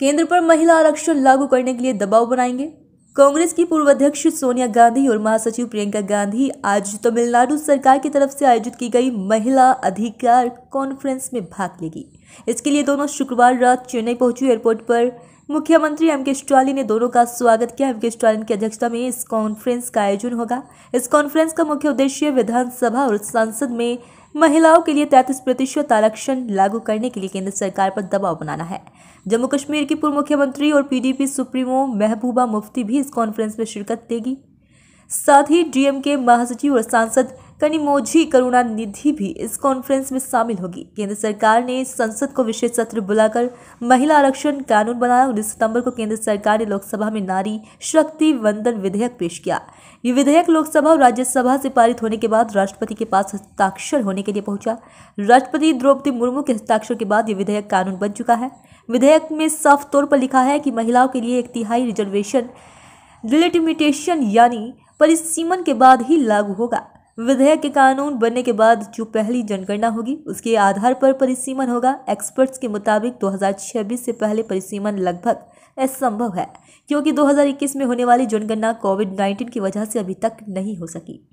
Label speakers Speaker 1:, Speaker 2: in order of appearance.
Speaker 1: केंद्र पर महिला आरक्षण लागू करने के लिए दबाव बनाएंगे कांग्रेस की पूर्व अध्यक्ष सोनिया गांधी और महासचिव प्रियंका गांधी आज तमिलनाडु सरकार की तरफ से आयोजित की गई महिला अधिकार कॉन्फ्रेंस में भाग लेगी इसके लिए दोनों शुक्रवार रात चेन्नई पहुंची एयरपोर्ट पर मुख्यमंत्री एम के स्टालिन ने दोनों का स्वागत किया एम के स्टालिन की अध्यक्षता में इस कॉन्फ्रेंस का आयोजन होगा इस कॉन्फ्रेंस का मुख्य उद्देश्य विधानसभा और संसद में महिलाओं के लिए 33 प्रतिशत आरक्षण लागू करने के लिए केंद्र सरकार पर दबाव बनाना है जम्मू कश्मीर की पूर्व मुख्यमंत्री और पीडीपी सुप्रीमो महबूबा मुफ्ती भी इस कॉन्फ्रेंस में शिरकत देगी साथ ही डीएम के महासचिव और सांसद कनिमोझी निधि भी इस कॉन्फ्रेंस में शामिल होगी केंद्र सरकार ने संसद को विशेष सत्र बुलाकर महिला आरक्षण कानून बनाया उन्नीस सितंबर को केंद्र सरकार ने लोकसभा में नारी शक्ति वंदन विधेयक पेश किया ये विधेयक लोकसभा और राज्यसभा से पारित होने के बाद राष्ट्रपति के पास हस्ताक्षर होने के लिए पहुंचा राष्ट्रपति द्रौपदी मुर्मू के हस्ताक्षर के बाद ये विधेयक कानून बन चुका है विधेयक में साफ तौर पर लिखा है कि महिलाओं के लिए एक तिहाई रिजर्वेशन डिलिटिमिटेशन यानी परिसीमन के बाद ही लागू होगा विधेयक के कानून बनने के बाद जो पहली जनगणना होगी उसके आधार पर परिसीमन होगा एक्सपर्ट्स के मुताबिक 2026 से पहले परिसीमन लगभग असंभव है क्योंकि 2021 में होने वाली जनगणना कोविड 19 की वजह से अभी तक नहीं हो सकी